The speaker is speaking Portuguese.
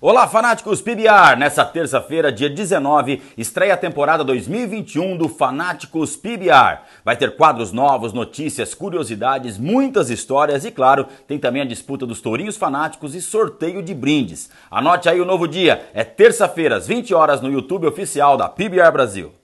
Olá, fanáticos PBR! Nessa terça-feira, dia 19, estreia a temporada 2021 do Fanáticos PBR. Vai ter quadros novos, notícias, curiosidades, muitas histórias e, claro, tem também a disputa dos tourinhos fanáticos e sorteio de brindes. Anote aí o novo dia, é terça-feira, às 20 horas, no YouTube oficial da PBR Brasil.